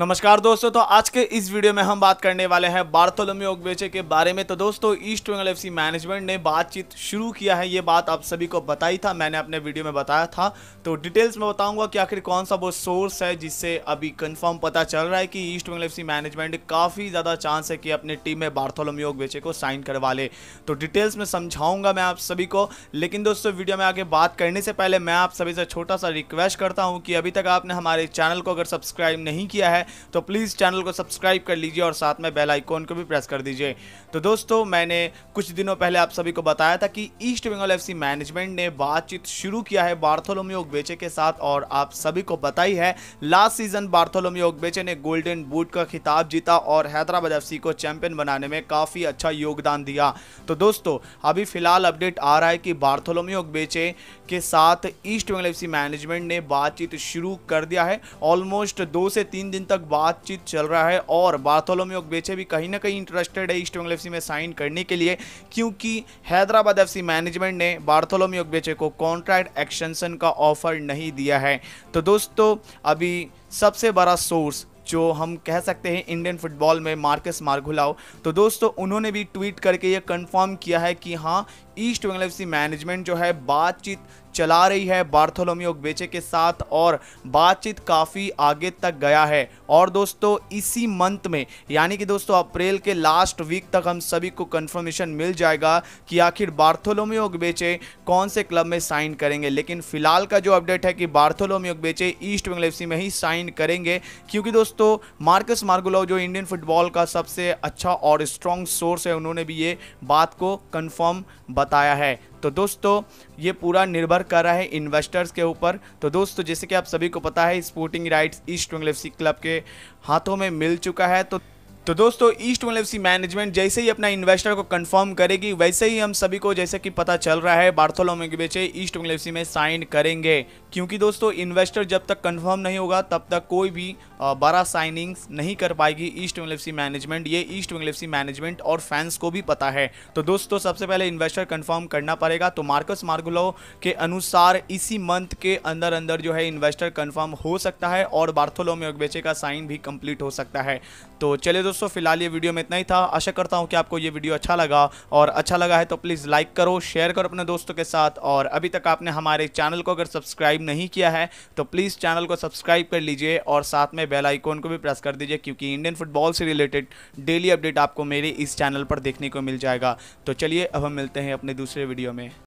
नमस्कार दोस्तों तो आज के इस वीडियो में हम बात करने वाले हैं बार्थोलोमी ओगबेचे के बारे में तो दोस्तों ईस्ट बंगाल एफसी मैनेजमेंट ने बातचीत शुरू किया है ये बात आप सभी को बताई था मैंने अपने वीडियो में बताया था तो डिटेल्स में बताऊंगा कि आखिर कौन सा वो सोर्स है जिससे अभी कन्फर्म पता चल रहा है कि ईस्ट बंगाल एफ मैनेजमेंट काफ़ी ज़्यादा चांस है कि अपनी टीम में बार्थोलोमी ओगबेचे को साइन करवा ले तो डिटेल्स में समझाऊंगा मैं आप सभी को लेकिन दोस्तों वीडियो में आगे बात करने से पहले मैं आप सभी से छोटा सा रिक्वेस्ट करता हूँ कि अभी तक आपने हमारे चैनल को अगर सब्सक्राइब नहीं किया है तो प्लीज़ चैनल को सब्सक्राइब कर लीजिए और साथ में बेल आइकॉन को भी प्रेस कर दीजिए तो दोस्तों मैंने कुछ दिनों पहले आप सभी को बताया था कि ईस्ट बंगाल एफ मैनेजमेंट ने बातचीत शुरू किया है बार्थोलोमियो बेचे के साथ और आप सभी को बताई है लास्ट सीजन बार्थोलोमियो बेचे ने गोल्डन बूट का खिताब जीता और हैदराबाद एफ को चैंपियन बनाने में काफ़ी अच्छा योगदान दिया तो दोस्तों अभी फिलहाल अपडेट आ रहा है कि बार्थोलोमियो बेचे के साथ ईस्ट बंगाल एफ मैनेजमेंट ने बातचीत शुरू कर दिया है ऑलमोस्ट दो से तीन दिन तक बातचीत चल रहा है और बार्थोलोम्यो बेचे भी कहीं ना कहीं इंटरेस्टेड है ईस्ट बंगल एफ में साइन करने के लिए क्योंकि हैदराबाद एफ मैनेजमेंट ने बार्थोलोम्यो बेचे को कॉन्ट्रैक्ट एक्सटेंशन का ऑफर नहीं दिया है तो दोस्तों अभी सबसे बड़ा सोर्स जो हम कह सकते हैं इंडियन फुटबॉल में मार्कस मार्गुलाओ तो दोस्तों उन्होंने भी ट्वीट करके ये कंफर्म किया है कि हाँ ईस्ट बंगल एफ मैनेजमेंट जो है बातचीत चला रही है बार्थोलोमियो बेचे के साथ और बातचीत काफ़ी आगे तक गया है और दोस्तों इसी मंथ में यानी कि दोस्तों अप्रैल के लास्ट वीक तक हम सभी को कंफर्मेशन मिल जाएगा कि आखिर बार्थोलोमियो बेचे कौन से क्लब में साइन करेंगे लेकिन फिलहाल का जो अपडेट है कि बार्थोलोमियो बेचे ईस्ट बंगल एफ में ही साइन करेंगे क्योंकि दोस्तों मार्कस मार्गुलव जो इंडियन फुटबॉल का सबसे अच्छा और स्ट्रॉन्ग सोर्स है उन्होंने भी ये बात को कन्फर्म बताया है तो दोस्तों ये पूरा निर्भर कर रहा है इन्वेस्टर्स के ऊपर तो दोस्तों जैसे कि आप सभी को पता है sporting rights East Bengal club के हाथों में मिल चुका है तो तो दोस्तों ईस्ट वन एफ मैनेजमेंट जैसे ही अपना इन्वेस्टर को कंफर्म करेगी वैसे ही हम सभी को जैसे कि पता चल रहा है बार्थोलोमे के बेचे ईस्ट वन एफ में साइन करेंगे क्योंकि दोस्तों इन्वेस्टर जब तक कंफर्म नहीं होगा तब तक कोई भी बड़ा साइनिंग्स नहीं कर पाएगी ईस्ट वन एफ मैनेजमेंट ये ईस्ट वन एफ मैनेजमेंट और फैंस को भी पता है तो दोस्तों सबसे पहले इन्वेस्टर कन्फर्म करना पड़ेगा तो मार्कस मार्गुलो के अनुसार इसी मंथ के अंदर अंदर जो है इन्वेस्टर कन्फर्म हो सकता है और बार्थोलोमे बेचे का साइन भी कंप्लीट हो सकता है तो चले दोस्तों दोस्तों फिलहाल ये वीडियो में इतना ही था आशा करता हूँ कि आपको ये वीडियो अच्छा लगा और अच्छा लगा है तो प्लीज़ लाइक करो शेयर करो अपने दोस्तों के साथ और अभी तक आपने हमारे चैनल को अगर सब्सक्राइब नहीं किया है तो प्लीज़ चैनल को सब्सक्राइब कर लीजिए और साथ में बेल आइकॉन को भी प्रेस कर दीजिए क्योंकि इंडियन फुटबॉल से रिलेटेड डेली अपडेट आपको मेरे इस चैनल पर देखने को मिल जाएगा तो चलिए अब हम मिलते हैं अपने दूसरे वीडियो में